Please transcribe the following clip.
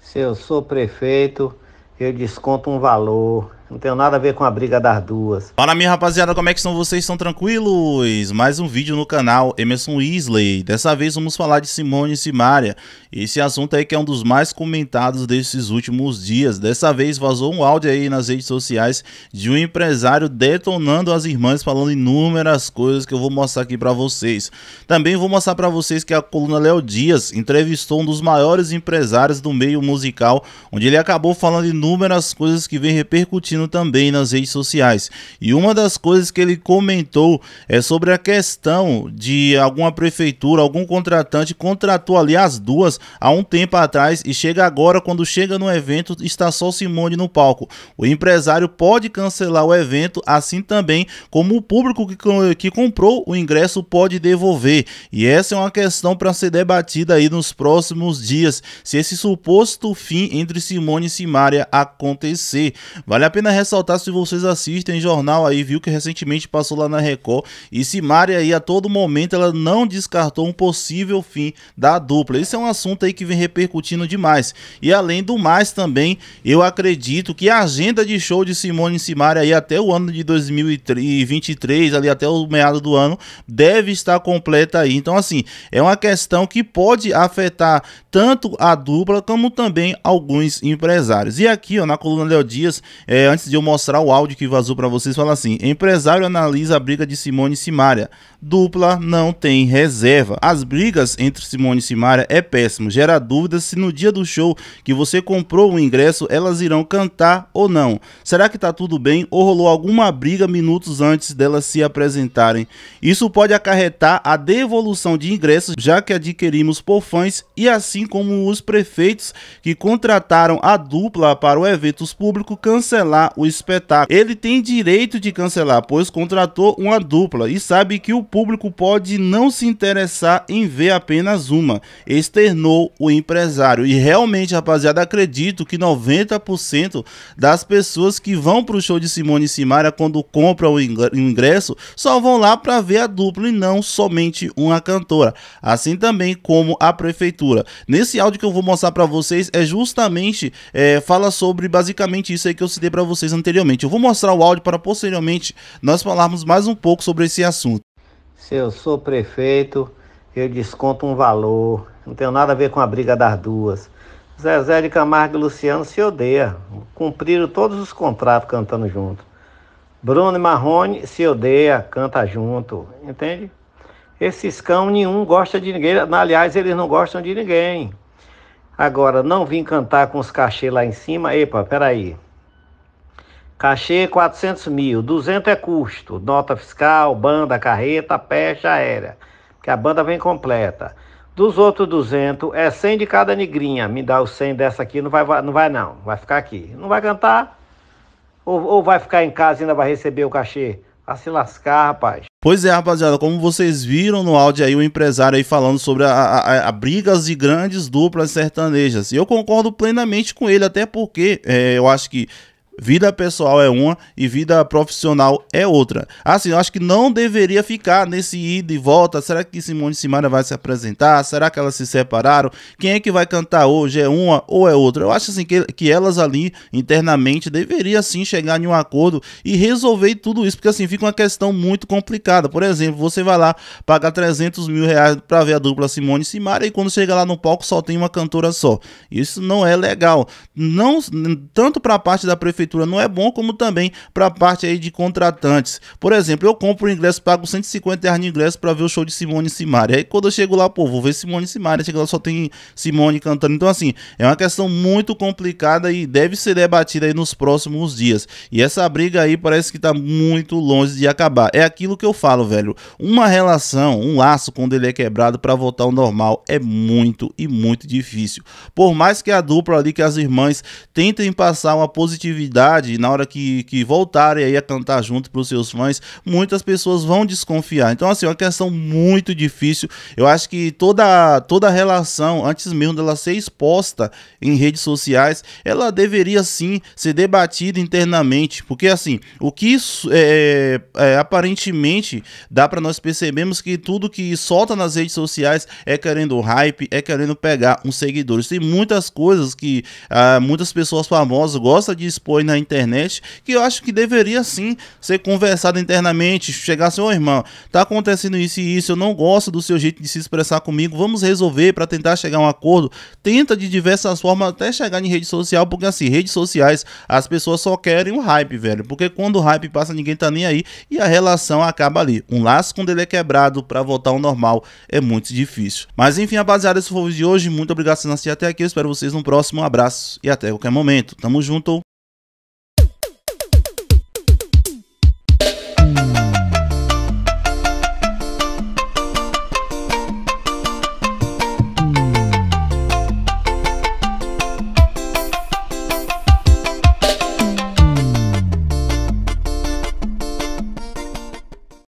Se eu sou prefeito, eu desconto um valor não tenho nada a ver com a briga das duas. Fala minha rapaziada, como é que estão vocês? Estão tranquilos? Mais um vídeo no canal Emerson Weasley. Dessa vez vamos falar de Simone e Simaria. Esse assunto aí que é um dos mais comentados desses últimos dias. Dessa vez vazou um áudio aí nas redes sociais de um empresário detonando as irmãs, falando inúmeras coisas que eu vou mostrar aqui pra vocês. Também vou mostrar pra vocês que a coluna Léo Dias entrevistou um dos maiores empresários do meio musical, onde ele acabou falando inúmeras coisas que vem repercutindo também nas redes sociais. E uma das coisas que ele comentou é sobre a questão de alguma prefeitura, algum contratante contratou ali as duas há um tempo atrás e chega agora, quando chega no evento, está só Simone no palco. O empresário pode cancelar o evento, assim também como o público que, que comprou o ingresso pode devolver. E essa é uma questão para ser debatida aí nos próximos dias, se esse suposto fim entre Simone e Simária acontecer. Vale a pena ressaltar se vocês assistem jornal aí, viu que recentemente passou lá na Record. E Simária aí a todo momento ela não descartou um possível fim da dupla. Esse é um assunto aí que vem repercutindo demais. E além do mais também, eu acredito que a agenda de show de Simone e Simária aí até o ano de 2023, ali até o meado do ano, deve estar completa aí. Então assim, é uma questão que pode afetar tanto a dupla como também alguns empresários. E aqui, ó, na coluna Léo Dias, é, antes antes de eu mostrar o áudio que vazou para vocês, fala assim: empresário analisa a briga de Simone e Simária dupla não tem reserva. As brigas entre Simone e Simaria é péssimo, gera dúvidas se no dia do show que você comprou o ingresso elas irão cantar ou não. Será que tá tudo bem ou rolou alguma briga minutos antes delas se apresentarem? Isso pode acarretar a devolução de ingressos já que adquirimos por fãs e assim como os prefeitos que contrataram a dupla para o eventos público cancelar o espetáculo. Ele tem direito de cancelar, pois contratou uma dupla e sabe que o público pode não se interessar em ver apenas uma, externou o empresário. E realmente, rapaziada, acredito que 90% das pessoas que vão para o show de Simone e Simaria quando compram o ingresso só vão lá para ver a dupla e não somente uma cantora. Assim também como a prefeitura. Nesse áudio que eu vou mostrar para vocês é justamente é, fala sobre basicamente isso aí que eu citei para vocês anteriormente. Eu vou mostrar o áudio para posteriormente nós falarmos mais um pouco sobre esse assunto. Se eu sou prefeito, eu desconto um valor. Não tenho nada a ver com a briga das duas. Zezé de Camargo e Luciano se odeia. Cumpriram todos os contratos cantando junto. Bruno e Marrone se odeia, canta junto. Entende? Esses cão nenhum gosta de ninguém. Aliás, eles não gostam de ninguém. Agora, não vim cantar com os cachê lá em cima. Epa, peraí. Cachê 400 mil, 200 é custo, nota fiscal, banda, carreta, pecha aérea, que a banda vem completa. Dos outros 200 é 100 de cada negrinha. Me dá o 100 dessa aqui, não vai não, vai, não. vai ficar aqui. Não vai cantar? Ou, ou vai ficar em casa e ainda vai receber o cachê? A se lascar, rapaz. Pois é, rapaziada, como vocês viram no áudio aí, o empresário aí falando sobre a, a, a brigas de grandes duplas sertanejas. E eu concordo plenamente com ele, até porque é, eu acho que Vida pessoal é uma e vida profissional é outra. Assim, eu acho que não deveria ficar nesse ida e volta. Será que Simone e Simara vai se apresentar? Será que elas se separaram? Quem é que vai cantar hoje? É uma ou é outra? Eu acho assim que, que elas ali internamente deveriam sim chegar em um acordo e resolver tudo isso, porque assim fica uma questão muito complicada. Por exemplo, você vai lá pagar 300 mil reais para ver a dupla Simone e Simara e quando chega lá no palco só tem uma cantora só. Isso não é legal. Não tanto para a parte da prefeitura prefeitura não é bom, como também para a parte aí de contratantes. Por exemplo, eu compro o ingresso, pago 150 reais de ingresso para ver o show de Simone e Simaria. Aí quando eu chego lá, pô, vou ver Simone e Simaria, chega lá só tem Simone cantando. Então assim, é uma questão muito complicada e deve ser debatida aí nos próximos dias. E essa briga aí parece que tá muito longe de acabar. É aquilo que eu falo, velho. Uma relação, um laço quando ele é quebrado para voltar ao normal é muito e muito difícil. Por mais que a dupla ali que as irmãs tentem passar uma positividade idade, na hora que, que voltarem aí a cantar junto para os seus fãs, muitas pessoas vão desconfiar. Então, assim, é uma questão muito difícil. Eu acho que toda, toda relação, antes mesmo dela ser exposta em redes sociais, ela deveria sim ser debatida internamente. Porque, assim, o que é, é, é, aparentemente dá para nós percebermos que tudo que solta nas redes sociais é querendo hype, é querendo pegar uns seguidores. Tem muitas coisas que ah, muitas pessoas famosas gostam de expor na internet, que eu acho que deveria sim ser conversado internamente, chegar assim, ô oh, irmão, tá acontecendo isso e isso, eu não gosto do seu jeito de se expressar comigo, vamos resolver para tentar chegar a um acordo. Tenta de diversas formas até chegar em rede social, porque assim, redes sociais, as pessoas só querem o hype, velho, porque quando o hype passa, ninguém tá nem aí e a relação acaba ali. Um laço quando ele é quebrado para voltar ao normal é muito difícil. Mas enfim, rapaziada, esse foi o vídeo de hoje. Muito obrigado por assistir até aqui. Eu espero vocês no próximo. Um abraço e até qualquer momento. Tamo junto.